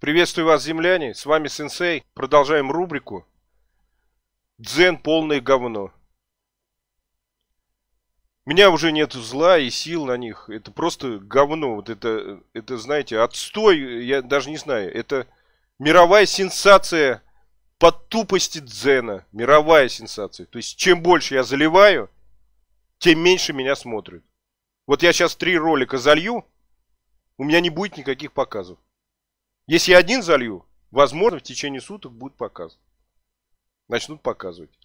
Приветствую вас, земляне, с вами Сенсей. Продолжаем рубрику «Дзен полное говно». Меня уже нет зла и сил на них. Это просто говно. Вот это, это, знаете, отстой, я даже не знаю. Это мировая сенсация по тупости дзена. Мировая сенсация. То есть, чем больше я заливаю, тем меньше меня смотрят. Вот я сейчас три ролика залью, у меня не будет никаких показов. Если я один залью, возможно, в течение суток будет показ. Начнут показывать.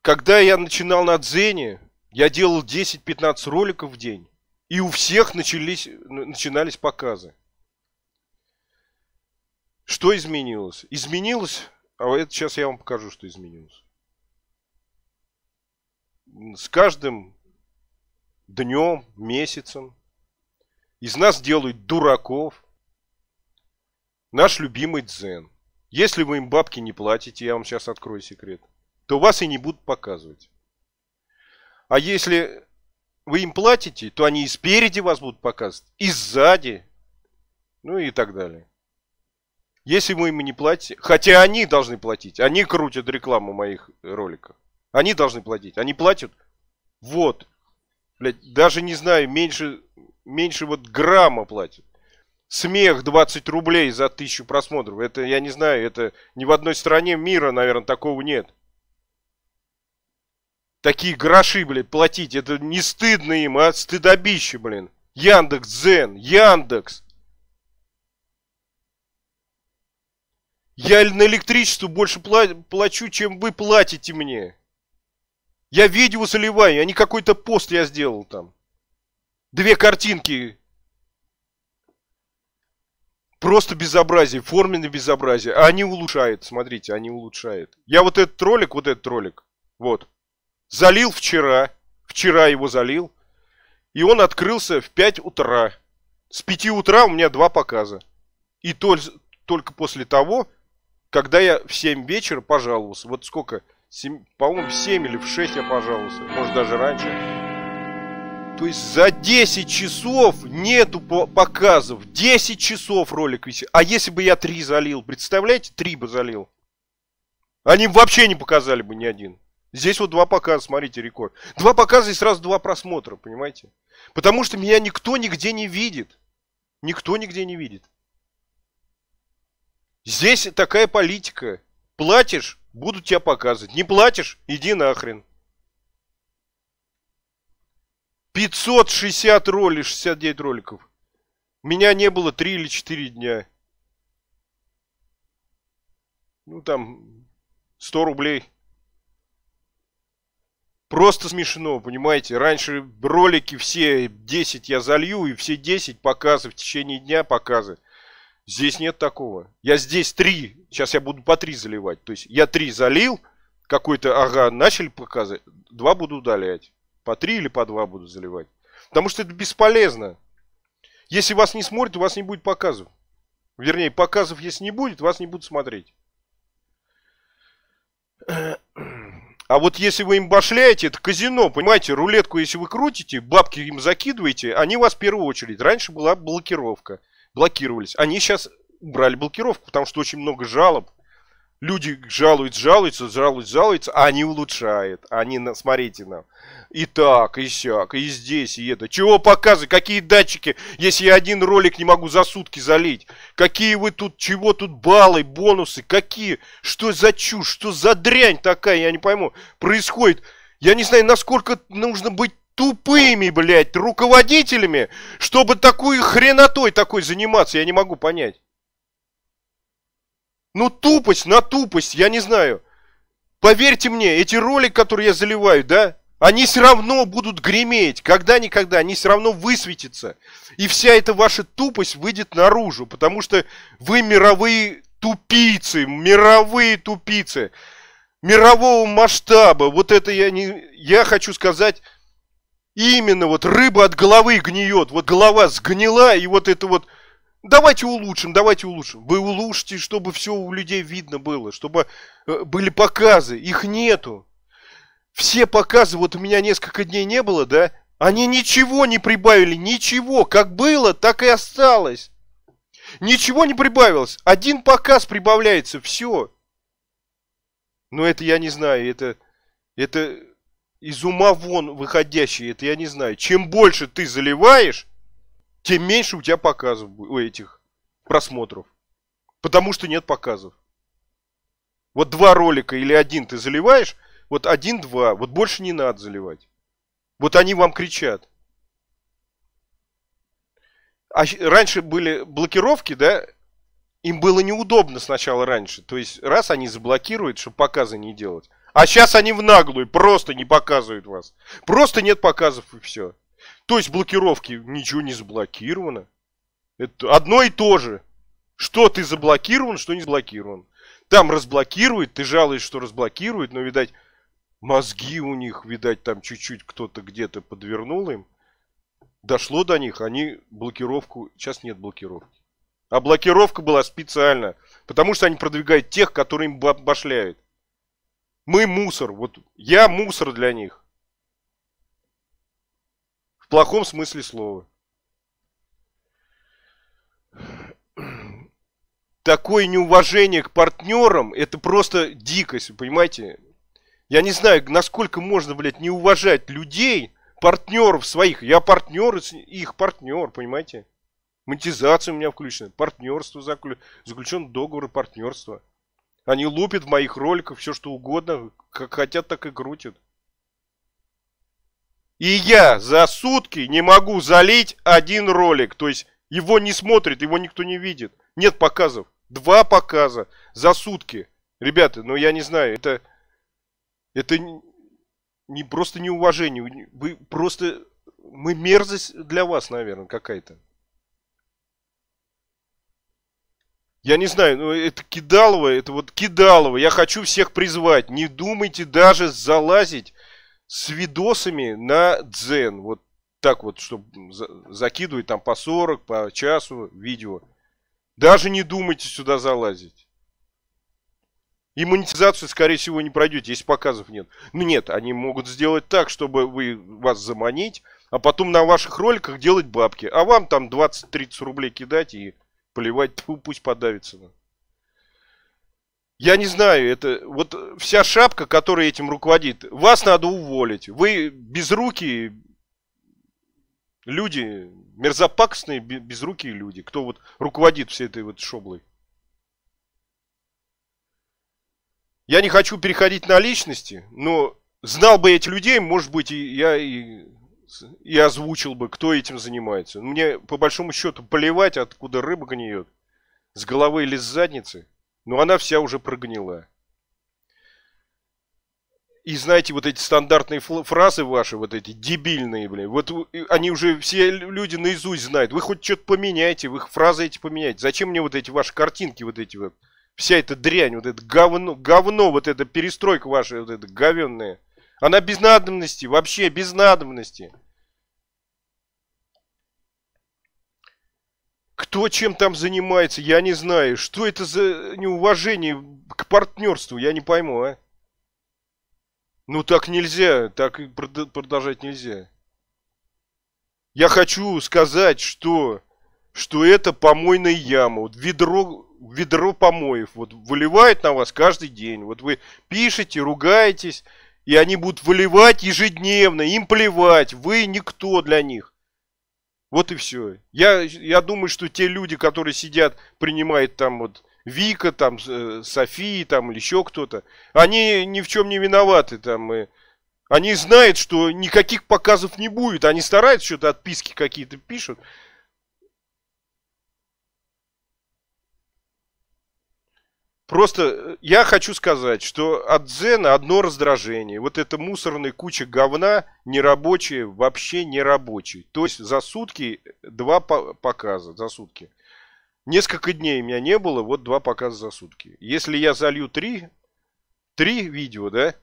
Когда я начинал на Дзене, я делал 10-15 роликов в день. И у всех начались, начинались показы. Что изменилось? Изменилось, а это сейчас я вам покажу, что изменилось. С каждым днем, месяцем, из нас делают дураков. Наш любимый дзен. Если вы им бабки не платите, я вам сейчас открою секрет, то вас и не будут показывать. А если вы им платите, то они и спереди вас будут показывать, и сзади, ну и так далее. Если вы им не платите, хотя они должны платить, они крутят рекламу моих роликов. Они должны платить. Они платят, вот, блядь, даже не знаю, меньше меньше вот грамма платят. Смех 20 рублей за тысячу просмотров. Это, я не знаю, это ни в одной стране мира, наверное, такого нет. Такие гроши, блядь, платить. Это не стыдно им, а стыдобище, блин. Яндекс Зен, Яндекс. Я на электричество больше пла плачу, чем вы платите мне. Я видео заливаю, а не какой-то пост я сделал там. Две картинки. Просто безобразие, форменное безобразие. А они улучшают, смотрите, они улучшают. Я вот этот ролик, вот этот ролик, вот, залил вчера. Вчера его залил. И он открылся в 5 утра. С 5 утра у меня два показа. И толь, только после того, когда я в 7 вечера пожаловался. Вот сколько? по-моему, в 7 или в 6 я пожаловался. Может, даже раньше. То есть за 10 часов нету показов. 10 часов ролик висит. А если бы я 3 залил, представляете, 3 бы залил. Они вообще не показали бы ни один. Здесь вот два показа, смотрите, рекорд. Два показа и сразу два просмотра, понимаете? Потому что меня никто нигде не видит. Никто нигде не видит. Здесь такая политика. Платишь, будут тебя показывать. Не платишь, иди нахрен. 560 ролей, 69 роликов. Меня не было 3 или 4 дня. Ну, там, 100 рублей. Просто смешно, понимаете. Раньше ролики все 10 я залью, и все 10 показы в течение дня показы. Здесь нет такого. Я здесь 3, сейчас я буду по 3 заливать. То есть я 3 залил, какой-то, ага, начали показы, 2 буду удалять по три или по два буду заливать. Потому что это бесполезно. Если вас не смотрят, у вас не будет показов. Вернее, показов, если не будет, вас не будут смотреть. А вот если вы им башляете, это казино, понимаете, рулетку если вы крутите, бабки им закидываете, они вас в первую очередь. Раньше была блокировка, блокировались. Они сейчас убрали блокировку, потому что очень много жалоб. Люди жалуются, жалуются, жалуются, жалуются, а они улучшают. Они, смотрите, нам. Ну, и так, и сяк, и здесь, и это. Чего показы, какие датчики, если я один ролик не могу за сутки залить? Какие вы тут, чего тут баллы, бонусы, какие? Что за чушь, что за дрянь такая, я не пойму, происходит? Я не знаю, насколько нужно быть тупыми, блядь, руководителями, чтобы такую хренотой такой заниматься, я не могу понять. Ну тупость на тупость, я не знаю. Поверьте мне, эти ролики, которые я заливаю, да, они все равно будут греметь, когда-никогда, они все равно высветятся. И вся эта ваша тупость выйдет наружу, потому что вы мировые тупицы, мировые тупицы, мирового масштаба. Вот это я не... Я хочу сказать, именно вот рыба от головы гниет. Вот голова сгнила, и вот это вот... Давайте улучшим, давайте улучшим. Вы улучшите, чтобы все у людей видно было, чтобы э, были показы. Их нету все показы, вот у меня несколько дней не было, да, они ничего не прибавили, ничего, как было, так и осталось. Ничего не прибавилось, один показ прибавляется, все. Но это я не знаю, это, это из ума вон выходящее, это я не знаю. Чем больше ты заливаешь, тем меньше у тебя показов, у этих просмотров. Потому что нет показов. Вот два ролика или один ты заливаешь, вот один-два, вот больше не надо заливать. Вот они вам кричат. А раньше были блокировки, да? Им было неудобно сначала раньше. То есть раз они заблокируют, чтобы показы не делать. А сейчас они в наглую, просто не показывают вас. Просто нет показов и все. То есть блокировки, ничего не заблокировано. Это одно и то же. Что ты заблокирован, что не заблокирован. Там разблокируют, ты жалуешь, что разблокируют, но, видать, Мозги у них, видать, там чуть-чуть кто-то где-то подвернул им. Дошло до них, они блокировку... Сейчас нет блокировки. А блокировка была специально, потому что они продвигают тех, которые им башляют. Мы мусор, вот я мусор для них. В плохом смысле слова. Такое неуважение к партнерам, это просто дикость, понимаете? Я не знаю, насколько можно, блядь, не уважать людей, партнеров своих. Я партнер, их партнер, понимаете? Монетизация у меня включена, партнерство заклю... заключен договор партнерства. Они лупят в моих роликах все что угодно, как хотят, так и крутят. И я за сутки не могу залить один ролик. То есть его не смотрит, его никто не видит. Нет показов. Два показа за сутки. Ребята, ну я не знаю, это... Это не просто неуважение. Вы просто... Мы мерзость для вас, наверное, какая-то. Я не знаю, но ну, это кидалово, это вот кидалово. Я хочу всех призвать. Не думайте даже залазить с видосами на дзен. Вот так вот, чтобы закидывать там по 40, по часу видео. Даже не думайте сюда залазить. И монетизацию, скорее всего, не пройдете, если показов нет. Ну нет, они могут сделать так, чтобы вы вас заманить, а потом на ваших роликах делать бабки. А вам там 20-30 рублей кидать и плевать, тьфу, пусть подавится. Я не знаю, это вот вся шапка, которая этим руководит. Вас надо уволить. Вы безрукие люди, мерзопакостные безрукие люди. Кто вот руководит всей этой вот шоблой? Я не хочу переходить на личности, но знал бы этих людей, может быть, и я и, и озвучил бы, кто этим занимается. Мне по большому счету поливать, откуда рыба гниет. С головы или с задницы. Но она вся уже прогнила. И знаете, вот эти стандартные фразы ваши, вот эти дебильные, блин, вот они уже все люди наизусть знают. Вы хоть что-то поменяйте, вы фразы эти поменяйте. Зачем мне вот эти ваши картинки, вот эти вот? Вся эта дрянь, вот это говно, говно, вот эта перестройка ваша, вот эта говенная. Она без надобности, вообще без надобности. Кто чем там занимается, я не знаю. Что это за неуважение к партнерству, я не пойму, а? Ну так нельзя, так и продолжать нельзя. Я хочу сказать, что, что это помойная яма. Вот ведро ведро помоев. Вот выливает на вас каждый день. Вот вы пишете, ругаетесь, и они будут выливать ежедневно. Им плевать, вы никто для них. Вот и все. Я, я думаю, что те люди, которые сидят, принимают там вот Вика, там э, София там или еще кто-то, они ни в чем не виноваты. Там, и, они знают, что никаких показов не будет. Они стараются, что-то отписки какие-то пишут. Просто э, я хочу сказать, что от Дзена одно раздражение. Вот эта мусорная куча говна нерабочие, вообще нерабочие. То есть за сутки два показа, за сутки. Несколько дней у меня не было, вот два показа за сутки. Если я залью три, три видео, да,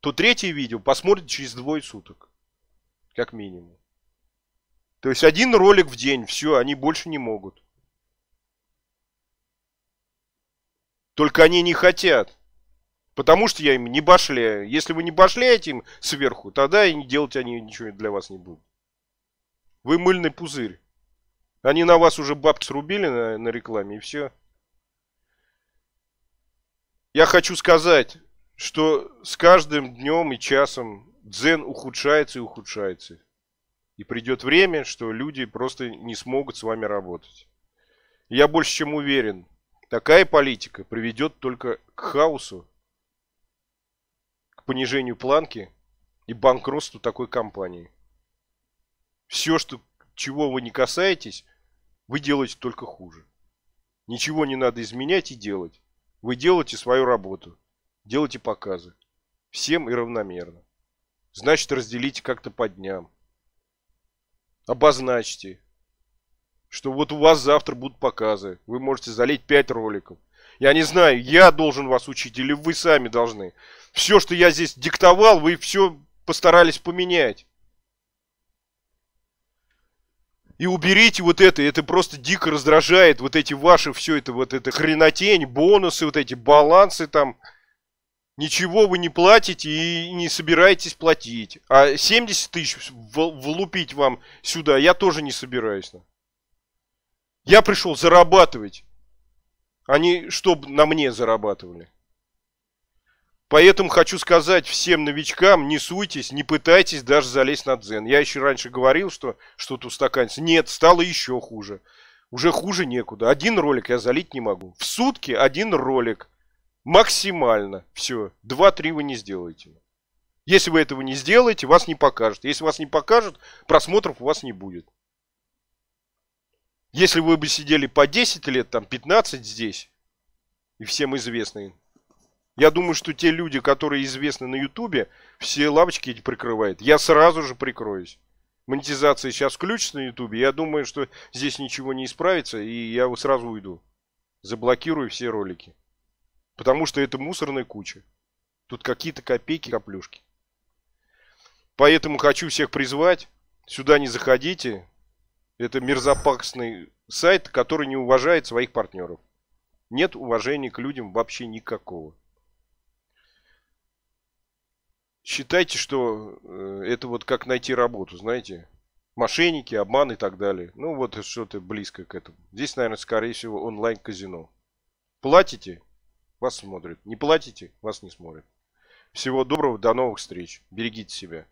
то третье видео посмотрите через двое суток. Как минимум. То есть один ролик в день, все, они больше не могут. Только они не хотят. Потому что я им не башляю. Если вы не башляете им сверху, тогда и делать они ничего для вас не будут. Вы мыльный пузырь. Они на вас уже бабки срубили на, на рекламе и все. Я хочу сказать, что с каждым днем и часом дзен ухудшается и ухудшается. И придет время, что люди просто не смогут с вами работать. Я больше чем уверен, Такая политика приведет только к хаосу, к понижению планки и банкротству такой компании. Все, что, чего вы не касаетесь, вы делаете только хуже. Ничего не надо изменять и делать. Вы делаете свою работу, делаете показы. Всем и равномерно. Значит, разделите как-то по дням. Обозначьте, что вот у вас завтра будут показы, вы можете залить 5 роликов. Я не знаю, я должен вас учить или вы сами должны. Все, что я здесь диктовал, вы все постарались поменять. И уберите вот это, это просто дико раздражает, вот эти ваши, все это, вот это хренотень, бонусы, вот эти балансы там. Ничего вы не платите и не собираетесь платить. А 70 тысяч влупить вам сюда я тоже не собираюсь. Я пришел зарабатывать, а не чтобы на мне зарабатывали. Поэтому хочу сказать всем новичкам, не суйтесь, не пытайтесь даже залезть на дзен. Я еще раньше говорил, что что-то устаканится. Нет, стало еще хуже. Уже хуже некуда. Один ролик я залить не могу. В сутки один ролик. Максимально. Все. Два-три вы не сделаете. Если вы этого не сделаете, вас не покажут. Если вас не покажут, просмотров у вас не будет. Если вы бы сидели по 10 лет, там 15 здесь, и всем известные, я думаю, что те люди, которые известны на Ютубе, все лавочки эти прикрывают. Я сразу же прикроюсь. Монетизация сейчас включится на Ютубе. Я думаю, что здесь ничего не исправится, и я сразу уйду. Заблокирую все ролики. Потому что это мусорная куча. Тут какие-то копейки, коплюшки. Поэтому хочу всех призвать. Сюда не заходите. Это мерзопаксный сайт, который не уважает своих партнеров. Нет уважения к людям вообще никакого. Считайте, что э, это вот как найти работу, знаете. Мошенники, обман и так далее. Ну вот что-то близко к этому. Здесь, наверное, скорее всего онлайн-казино. Платите, вас смотрят. Не платите, вас не смотрят. Всего доброго, до новых встреч. Берегите себя.